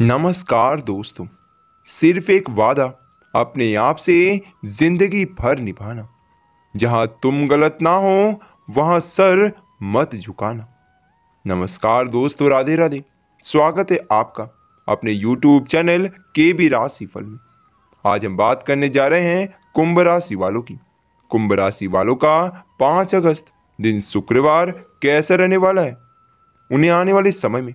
नमस्कार दोस्तों सिर्फ एक वादा अपने आप से जिंदगी भर निभाना जहां तुम गलत ना हो वहां सर मत झुकाना नमस्कार दोस्तों राधे राधे स्वागत है आपका अपने YouTube चैनल के बी राशि फल में आज हम बात करने जा रहे हैं कुंभ राशि वालों की कुंभ राशि वालों का पांच अगस्त दिन शुक्रवार कैसा रहने वाला है उन्हें आने वाले समय में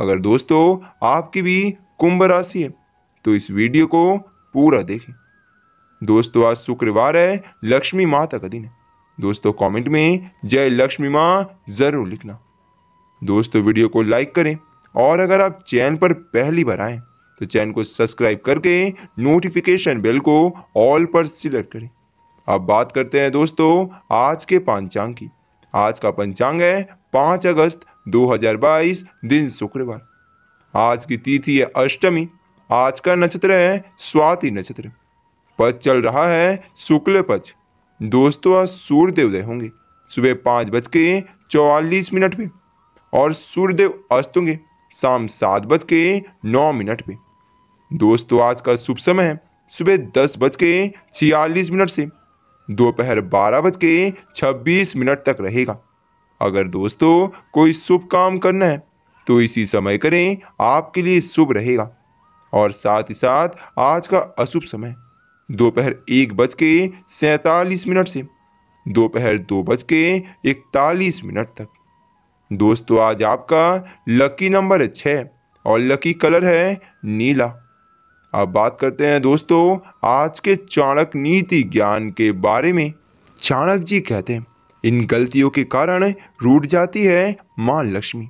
अगर दोस्तों आपकी भी कुंभ राशि है तो इस वीडियो को पूरा देखें दोस्तों आज शुक्रवार है लक्ष्मी माता का दिन है दोस्तों कमेंट में जय लक्ष्मी माँ जरूर लिखना दोस्तों वीडियो को लाइक करें और अगर आप चैनल पर पहली बार आए तो चैनल को सब्सक्राइब करके नोटिफिकेशन बेल को ऑल पर सिलेक्ट करें अब बात करते हैं दोस्तों आज के पंचांग की आज का पंचांग है पांच अगस्त 2022 दिन शुक्रवार आज की तिथि है अष्टमी आज का नक्षत्र है स्वाति नक्षत्र पद चल रहा है शुक्ल पक्ष दोस्तों आज सूर्यदेव उदय होंगे सुबह पांच बज के चौवालीस मिनट पे और सूर्यदेव अस्त होंगे शाम सात बज के नौ मिनट पे दोस्तों आज का शुभ समय है सुबह दस बज के छियालीस मिनट से दोपहर बारह बज के छब्बीस मिनट तक रहेगा अगर दोस्तों कोई शुभ काम करना है तो इसी समय करें आपके लिए शुभ रहेगा और साथ ही साथ आज का अशुभ समय दोपहर एक बज के सैतालीस मिनट से दोपहर दो बज के इकतालीस मिनट तक दोस्तों आज आपका लकी नंबर है और लकी कलर है नीला अब बात करते हैं दोस्तों आज के चाणक नीति ज्ञान के बारे में चाणक जी कहते हैं इन गलतियों के कारण रूट जाती है मां लक्ष्मी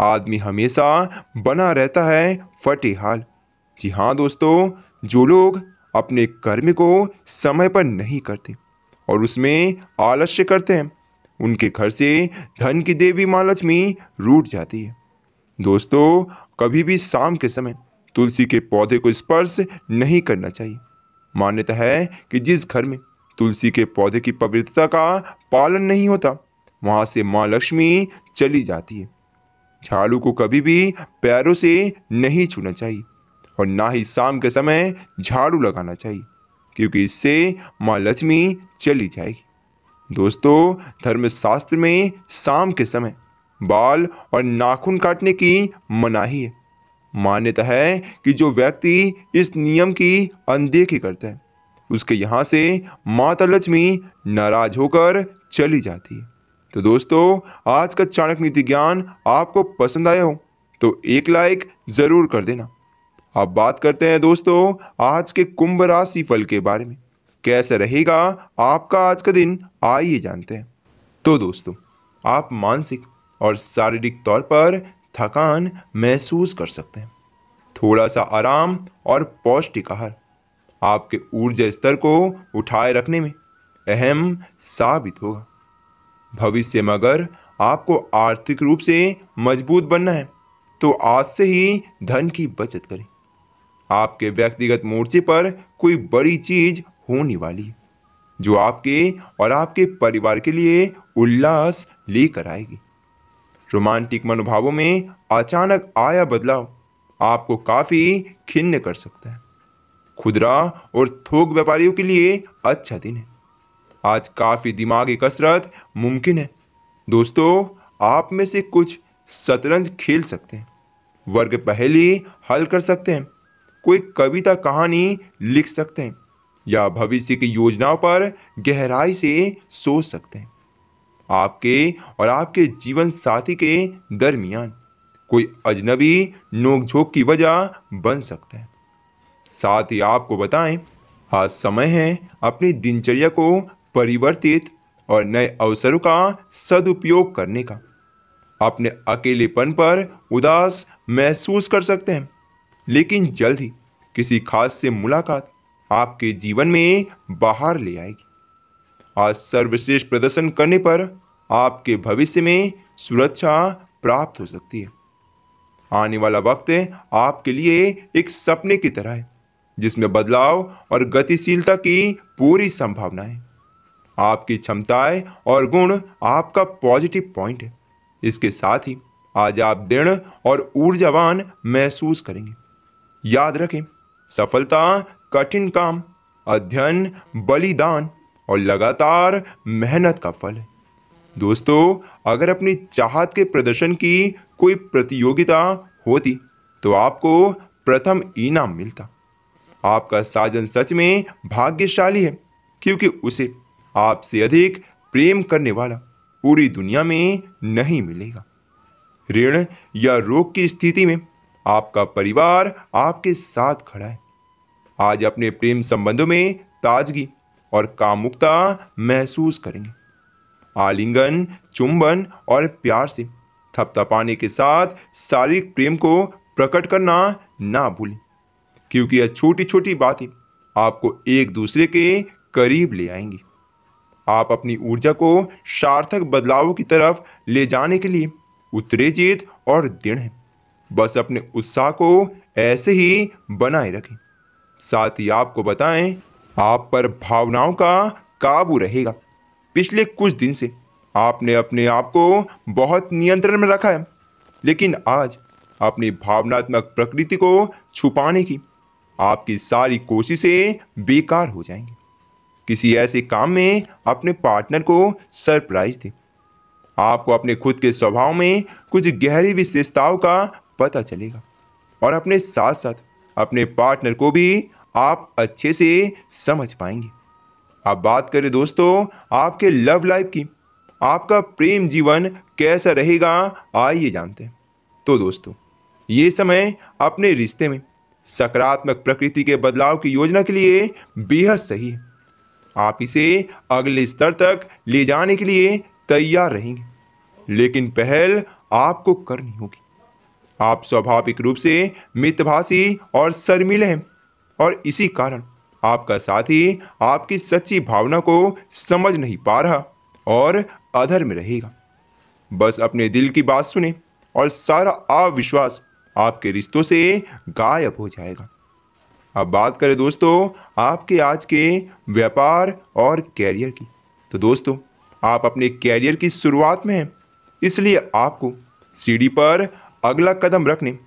आदमी हमेशा बना रहता है हाल जी हाँ दोस्तों जो लोग अपने कर्म को समय पर नहीं करते और उसमें आलस्य करते हैं उनके घर से धन की देवी मां लक्ष्मी रूट जाती है दोस्तों कभी भी शाम के समय तुलसी के पौधे को स्पर्श नहीं करना चाहिए मान्यता है कि जिस घर में तुलसी के पौधे की पवित्रता का पालन नहीं होता वहां से मां लक्ष्मी चली जाती है झाड़ू को कभी भी पैरों से नहीं छूना चाहिए और ना ही शाम के समय झाड़ू लगाना चाहिए क्योंकि इससे मां लक्ष्मी चली जाएगी दोस्तों धर्मशास्त्र में शाम के समय बाल और नाखून काटने की मनाही है मान्यता है कि जो व्यक्ति इस नियम की अनदेखी करता है उसके यहां से माता लक्ष्मी नाराज होकर चली जाती है तो दोस्तों आज का चाणक नीति ज्ञान आपको पसंद आया हो तो एक लाइक जरूर कर देना अब बात करते हैं दोस्तों आज के कुंभ राशि फल के बारे में कैसा रहेगा आपका आज का दिन आइए जानते हैं तो दोस्तों आप मानसिक और शारीरिक तौर पर थकान महसूस कर सकते हैं थोड़ा सा आराम और पौष्टिक आहार आपके ऊर्जा स्तर को उठाए रखने में अहम साबित होगा भविष्य में अगर आपको आर्थिक रूप से मजबूत बनना है तो आज से ही धन की बचत करें आपके व्यक्तिगत मोर्चे पर कोई बड़ी चीज होने वाली है जो आपके और आपके परिवार के लिए उल्लास लेकर आएगी रोमांटिक मनोभावों में अचानक आया बदलाव आपको काफी खिन्न कर सकता है खुदरा और थोक व्यापारियों के लिए अच्छा दिन है आज काफी दिमागी कसरत मुमकिन है दोस्तों आप में से कुछ शतरंज खेल सकते हैं वर्ग पहली हल कर सकते हैं कोई कविता कहानी लिख सकते हैं या भविष्य की योजनाओं पर गहराई से सोच सकते हैं आपके और आपके जीवन साथी के दरमियान कोई अजनबी नोकझोंक की वजह बन सकते हैं साथ ही आपको बताएं आज समय है अपनी दिनचर्या को परिवर्तित और नए अवसरों का सदुपयोग करने का अपने अकेलेपन पर उदास महसूस कर सकते हैं लेकिन जल्द ही किसी खास से मुलाकात आपके जीवन में बाहर ले आएगी आज सर्वश्रेष्ठ प्रदर्शन करने पर आपके भविष्य में सुरक्षा प्राप्त हो सकती है आने वाला वक्त आपके लिए एक सपने की तरह है जिसमें बदलाव और गतिशीलता की पूरी संभावनाएं आपकी क्षमताएं और गुण आपका पॉजिटिव पॉइंट है इसके साथ ही आज आप दृढ़ और ऊर्जावान महसूस करेंगे याद रखें सफलता कठिन काम अध्ययन बलिदान और लगातार मेहनत का फल है दोस्तों अगर अपनी चाहत के प्रदर्शन की कोई प्रतियोगिता होती तो आपको प्रथम इनाम मिलता आपका साजन सच में भाग्यशाली है क्योंकि उसे आपसे अधिक प्रेम करने वाला पूरी दुनिया में नहीं मिलेगा ऋण या रोग की स्थिति में आपका परिवार आपके साथ खड़ा है आज अपने प्रेम संबंधों में ताजगी और कामुकता महसूस करेंगे आलिंगन चुंबन और प्यार से थपथपाने के साथ शारीरिक प्रेम को प्रकट करना ना भूलें क्योंकि यह छोटी छोटी बातें आपको एक दूसरे के करीब ले आएंगी आप अपनी ऊर्जा को सार्थक बदलावों की तरफ ले जाने के लिए उत्तेजित और दृढ़ हैं बस अपने उत्साह को ऐसे ही बनाए रखें साथ ही आपको बताएं आप पर भावनाओं का काबू रहेगा पिछले कुछ दिन से आपने अपने आप को बहुत नियंत्रण में रखा है लेकिन आज अपनी भावनात्मक प्रकृति को छुपाने की आपकी सारी कोशिशें बेकार हो जाएंगी किसी ऐसे काम में अपने पार्टनर को सरप्राइज दें आपको अपने खुद के स्वभाव में कुछ गहरी विशेषताओं का पता चलेगा और अपने साथ साथ अपने पार्टनर को भी आप अच्छे से समझ पाएंगे अब बात करें दोस्तों आपके लव लाइफ की आपका प्रेम जीवन कैसा रहेगा आइए जानते हैं तो दोस्तों ये समय अपने रिश्ते में सकारात्मक प्रकृति के बदलाव की योजना के लिए बेहद सही है आप इसे अगले स्तर तक ले जाने के लिए तैयार रहेंगे लेकिन पहल आपको करनी होगी आप स्वाभाविक रूप से मितभाषी और शर्मिले हैं और इसी कारण आपका साथी आपकी सच्ची भावना को समझ नहीं पा रहा और अधर में रहेगा बस अपने दिल की बात सुने और सारा अविश्वास आपके रिश्तों से गायब हो जाएगा अब बात करें दोस्तों आपके आज के व्यापार और कैरियर की तो दोस्तों आप अपने कैरियर की शुरुआत में हैं इसलिए आपको सीढ़ी पर अगला कदम रखने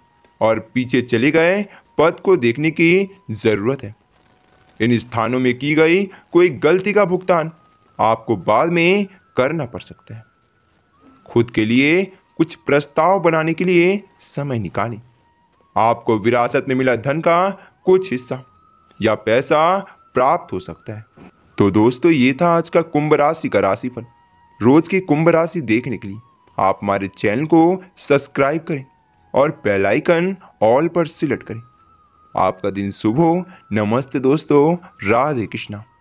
और पीछे चले गए पद को देखने की ज़रूरत है इन स्थानों में की गई कोई गलती का भुगतान आपको बाद में करना पड़ सकता है खुद के लिए कुछ प्रस्ताव बनाने के लिए समय निकालें आपको विरासत में मिला धन का कुछ हिस्सा या पैसा प्राप्त हो सकता है तो दोस्तों ये था आज का कुंभ राशि का राशिफल रोज की कुंभ राशि देखने के लिए आप हमारे चैनल को सब्सक्राइब करें और बेल आइकन ऑल पर सिलेक्ट करें आपका दिन शुभ हो नमस्ते दोस्तों राधे कृष्णा